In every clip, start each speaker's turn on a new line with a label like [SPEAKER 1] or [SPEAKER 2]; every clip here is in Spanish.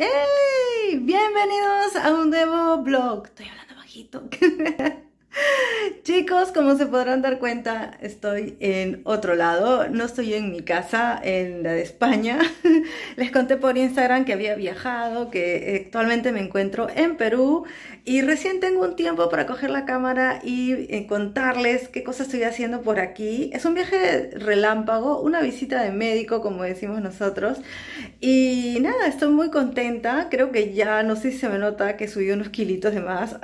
[SPEAKER 1] ¡Hey! Bienvenidos a un nuevo blog. Estoy hablando bajito. Chicos, como se podrán dar cuenta, estoy en otro lado, no estoy en mi casa, en la de España. Les conté por Instagram que había viajado, que actualmente me encuentro en Perú y recién tengo un tiempo para coger la cámara y eh, contarles qué cosas estoy haciendo por aquí. Es un viaje relámpago, una visita de médico, como decimos nosotros. Y nada, estoy muy contenta, creo que ya, no sé si se me nota que subí unos kilitos de más.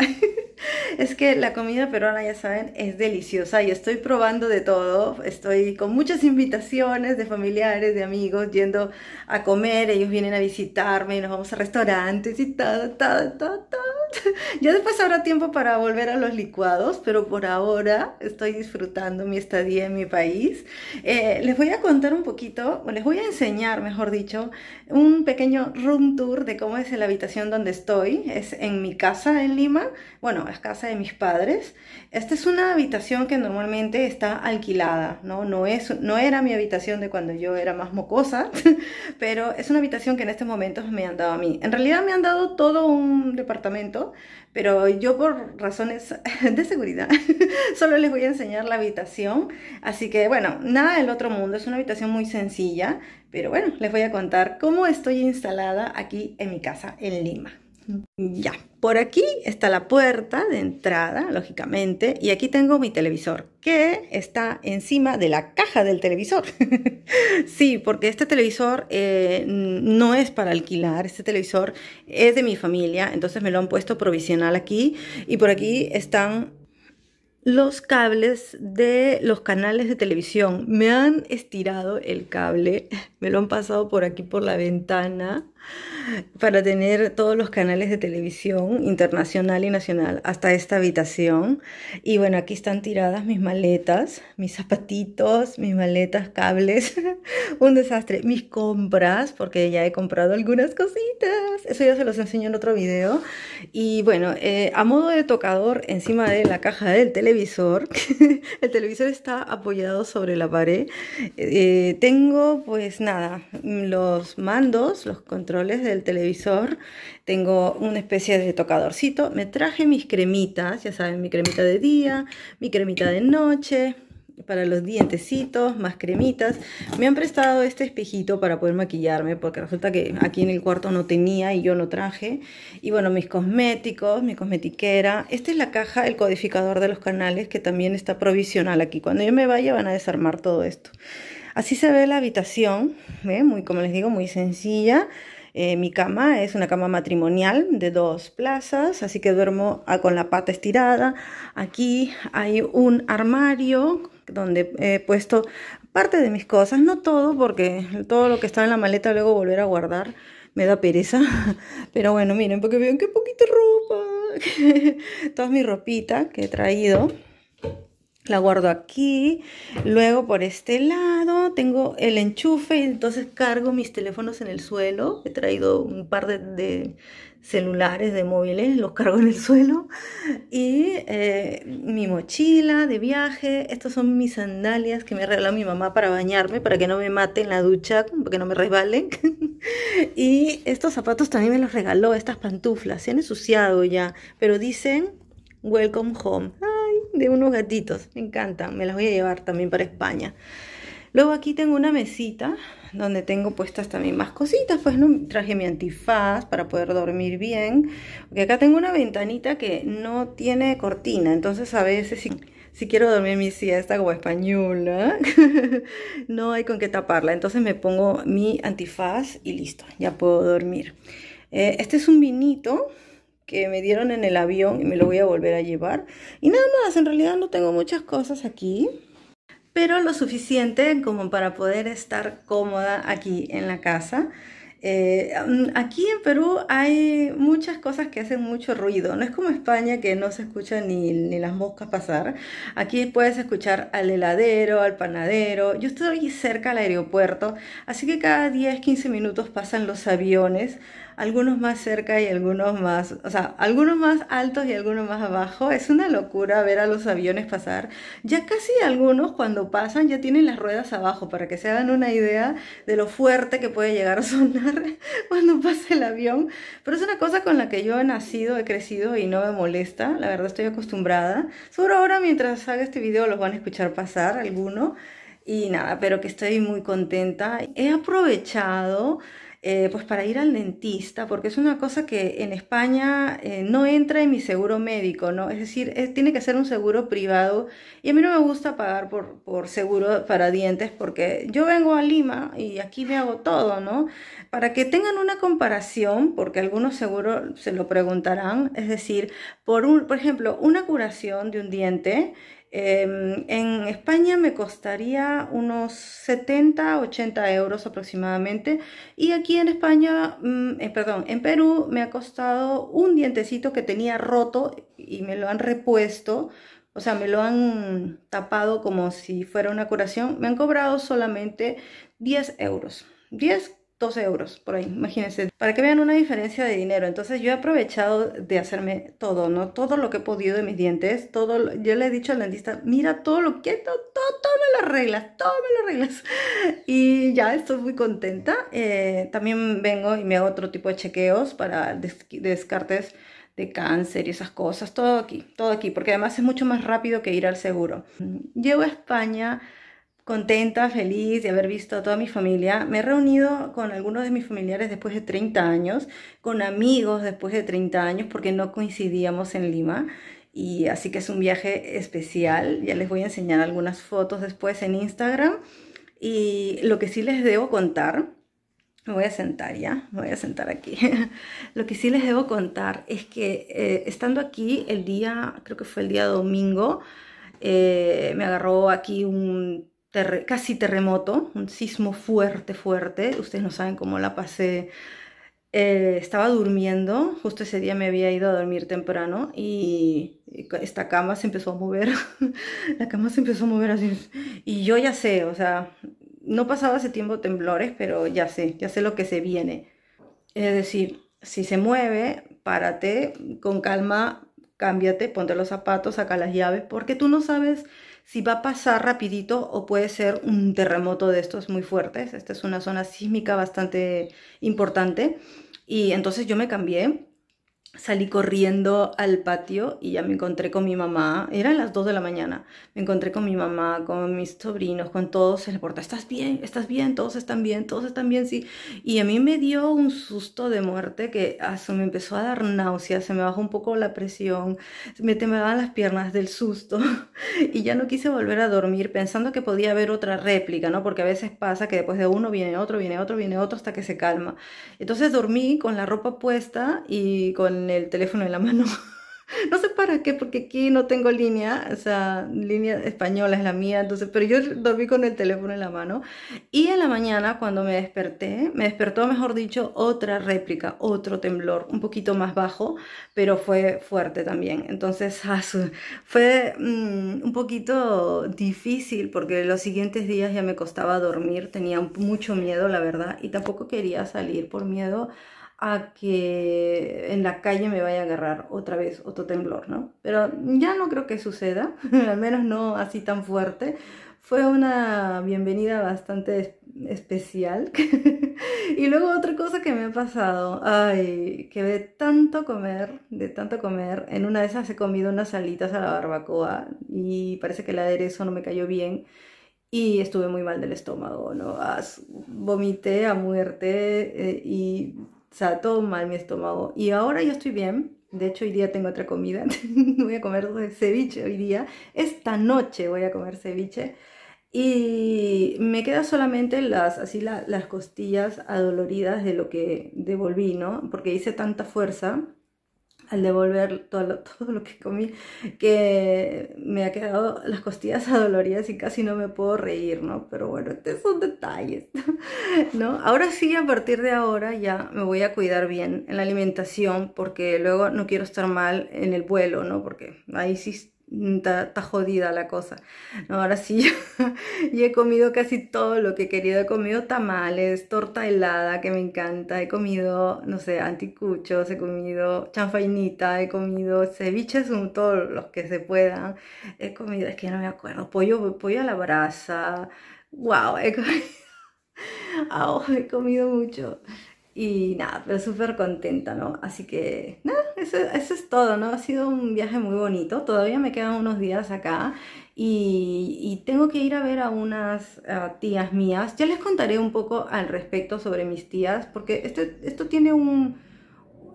[SPEAKER 1] es que la comida pero ahora ya saben, es deliciosa y estoy probando de todo. Estoy con muchas invitaciones de familiares, de amigos, yendo a comer. Ellos vienen a visitarme y nos vamos a restaurantes y todo, todo, todo todo. ya después habrá tiempo para volver a los licuados, pero por ahora estoy disfrutando mi estadía en mi país. Eh, les voy a contar un poquito, o les voy a enseñar, mejor dicho, un pequeño room tour de cómo es la habitación donde estoy. Es en mi casa en Lima, bueno, es casa de mis padres. Esta es una habitación que normalmente está alquilada, ¿no? No, es, no era mi habitación de cuando yo era más mocosa, pero es una habitación que en este momento me han dado a mí. En realidad me han dado todo un departamento pero yo por razones de seguridad solo les voy a enseñar la habitación. Así que bueno, nada del otro mundo, es una habitación muy sencilla, pero bueno, les voy a contar cómo estoy instalada aquí en mi casa en Lima. Ya, por aquí está la puerta de entrada, lógicamente, y aquí tengo mi televisor, que está encima de la caja del televisor. sí, porque este televisor eh, no es para alquilar, este televisor es de mi familia, entonces me lo han puesto provisional aquí, y por aquí están los cables de los canales de televisión. Me han estirado el cable, me lo han pasado por aquí por la ventana para tener todos los canales de televisión internacional y nacional hasta esta habitación. Y bueno, aquí están tiradas mis maletas, mis zapatitos, mis maletas, cables, un desastre. Mis compras, porque ya he comprado algunas cositas. Eso ya se los enseño en otro video. Y bueno, eh, a modo de tocador, encima de la caja del televisor, el televisor está apoyado sobre la pared. Eh, tengo pues nada, los mandos, los controles del televisor, tengo una especie de tocadorcito, me traje mis cremitas, ya saben, mi cremita de día, mi cremita de noche, para los dientecitos, más cremitas. Me han prestado este espejito para poder maquillarme porque resulta que aquí en el cuarto no tenía y yo no traje. Y bueno, mis cosméticos, mi cosmetiquera. Esta es la caja, el codificador de los canales que también está provisional aquí. Cuando yo me vaya van a desarmar todo esto. Así se ve la habitación, muy, como les digo, muy sencilla. Eh, mi cama es una cama matrimonial de dos plazas, así que duermo ah, con la pata estirada. Aquí hay un armario donde he puesto parte de mis cosas, no todo, porque todo lo que está en la maleta luego volver a guardar me da pereza. Pero bueno, miren, porque vean qué poquita ropa. Toda mi ropita que he traído la guardo aquí, luego por este lado tengo el enchufe entonces cargo mis teléfonos en el suelo, he traído un par de, celulares, de móviles, los cargo en el suelo y eh, mi mochila de viaje, estas son mis sandalias que me regaló mi mamá para bañarme, para que no me mate en la ducha, para que no me resbalen y estos zapatos también me los regaló, estas pantuflas, se han ensuciado ya, pero dicen welcome home de unos gatitos. Me encantan, me las voy a llevar también para España. Luego aquí tengo una mesita donde tengo puestas también más cositas, pues no traje mi antifaz para poder dormir bien. Porque acá tengo una ventanita que no tiene cortina, entonces a veces si, quiero dormir mi siesta como española, no hay con qué taparla. Entonces me pongo mi antifaz y listo, ya puedo dormir. Eh, este es un vinito que me dieron en el avión y me lo voy a volver a llevar. Y nada más, en realidad no tengo muchas cosas aquí, pero lo suficiente como para poder estar cómoda aquí en la casa. Eh, um, aquí en Perú hay muchas cosas que hacen mucho ruido. No es como España que no se escucha ni, ni, las moscas pasar. Aquí puedes escuchar al heladero, al panadero. Yo estoy cerca al aeropuerto, así que cada 10, 15 minutos pasan los aviones algunos más cerca y algunos más, o sea, algunos más altos y algunos más abajo. Es una locura ver a los aviones pasar. Ya casi algunos cuando pasan ya tienen las ruedas abajo, para que se hagan una idea de lo fuerte que puede llegar a sonar cuando pase el avión. Pero es una cosa con la que yo he nacido, he crecido y no me molesta. La verdad estoy acostumbrada. solo ahora mientras haga este video los van a escuchar pasar alguno. Y nada, pero que estoy muy contenta. He aprovechado eh, pues para ir al dentista, porque es una cosa que en España eh, no entra en mi seguro médico, ¿no? Es decir, tiene que ser un seguro privado y a mí no me gusta pagar por, por seguro para dientes porque yo vengo a Lima y aquí me hago todo, ¿no? Para que tengan una comparación, porque algunos seguro se lo preguntarán, es decir, por, un, por ejemplo, una curación de un diente, Em, en España me costaría unos 70, 80 euros aproximadamente. Y aquí en España, mm, eh, perdón, en Perú me ha costado un dientecito que tenía roto y me lo han repuesto. O sea, me lo han tapado como si fuera una curación. Me han cobrado solamente 10 euros. 10 2 euros por ahí, imagínense, para que vean una diferencia de dinero. Entonces yo he aprovechado de hacerme todo, ¿no? Todo lo que he podido de mis dientes, todo, yo le he dicho al dentista, mira todo lo que, todo, todo, todo me lo arreglas, todo me lo arreglas. Y ya estoy muy contenta. Eh, también vengo y me hago otro tipo de chequeos para descartes de cáncer y esas cosas, todo aquí, todo aquí, porque además es mucho más rápido que ir al seguro. Llego a España contenta, feliz de haber visto a toda mi familia. Me he reunido con algunos de mis familiares después de 30 años, con amigos después de 30 años, porque no coincidíamos en Lima. Y así que es un viaje especial. Ya les voy a enseñar algunas fotos después en Instagram. Y lo que sí les debo contar, me voy a sentar ya, me voy a sentar aquí. lo que sí les debo contar es que eh, estando aquí el día, creo que fue el día domingo, eh, me agarró aquí un casi terremoto, un sismo fuerte, fuerte. Ustedes no saben cómo la pasé. Eh, estaba durmiendo, justo ese día me había ido a dormir temprano y esta cama se empezó a mover, la cama se empezó a mover así. Y yo ya sé, o sea, no pasaba ese tiempo temblores, pero ya sé, ya sé lo que se viene. Es decir, si se mueve, párate con calma, cámbiate, ponte los zapatos, saca las llaves, porque tú no sabes si va a pasar rapidito o puede ser un terremoto de estos muy fuertes. Esta es una zona sísmica bastante importante. Y entonces yo me cambié salí corriendo al patio y ya me encontré con mi mamá, eran las 2 de la mañana, me encontré con mi mamá, con mis sobrinos, con todos se le puerta, estás bien, estás bien, todos están bien, todos están bien, sí. Y a mí me dio un susto de muerte que me empezó a dar náuseas, se me bajó un poco la presión, me temblaban las piernas del susto y ya no quise volver a dormir pensando que podía haber otra réplica, ¿no? Porque a veces pasa que después de uno viene otro, viene otro, viene otro hasta que se calma. Entonces dormí con la ropa puesta y con el teléfono en la mano. no sé para qué, porque aquí no tengo línea, o sea, línea española es la mía, entonces, pero yo dormí con el teléfono en la mano. Y en la mañana, cuando me desperté, me despertó, mejor dicho, otra réplica, otro temblor, un poquito más bajo, pero fue fuerte también. Entonces, ah, fue mm, un poquito difícil, porque los siguientes días ya me costaba dormir, tenía mucho miedo, la verdad, y tampoco quería salir por miedo a que en la calle me vaya a agarrar otra vez otro temblor, ¿no? Pero ya no creo que suceda, al menos no así tan fuerte. Fue una bienvenida bastante especial. y luego otra cosa que me ha pasado, ay, que de tanto comer, de tanto comer, en una de esas he comido unas salitas a la barbacoa y parece que el aderezo no me cayó bien y estuve muy mal del estómago, ¿no? vomité a muerte eh, y o sea, todo mal mi estómago. Y ahora yo estoy bien. De hecho, hoy día tengo otra comida. voy a comer ceviche hoy día. Esta noche voy a comer ceviche. Y me quedan solamente las, así las costillas adoloridas de lo que devolví, ¿no? Porque hice tanta fuerza al devolver todo lo, todo lo que comí, que me ha quedado las costillas adoloridas y casi no me puedo reír, ¿no? Pero bueno, estos son detalles, ¿no? Ahora sí, a partir de ahora ya me voy a cuidar bien en la alimentación porque luego no quiero estar mal en el vuelo, ¿no? Porque ahí sí Mm, está jodida la cosa. ahora sí, y he comido casi todo lo que he querido. He comido tamales, torta helada, que me encanta. He comido, no sé, anticuchos, he comido chanfainita, he comido ceviches, todos los que se puedan. He comido, es que no me acuerdo, pollo, a la brasa. ¡Wow! He comido, he comido mucho. Y nada, pero súper contenta, ¿no? Así que nada eso, es todo, ¿no? Ha sido un viaje muy bonito. Todavía me quedan unos días acá. Y, tengo que ir a ver a unas tías mías. Ya les contaré un poco al respecto sobre mis tías, porque este, esto tiene un...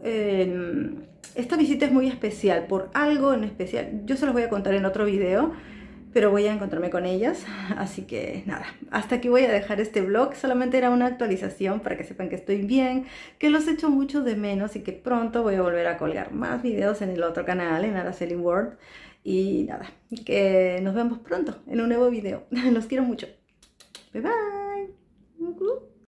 [SPEAKER 1] Em, esta visita es muy especial, por algo en especial. Yo se los voy a contar en otro video pero voy a encontrarme con ellas, así que nada, hasta aquí voy a dejar este vlog, solamente era una actualización para que sepan que estoy bien, que los echo mucho de menos y que pronto voy a volver a colgar más videos en el otro canal, en Araceli World, y nada, que nos vemos pronto en un nuevo video, los quiero mucho, bye bye.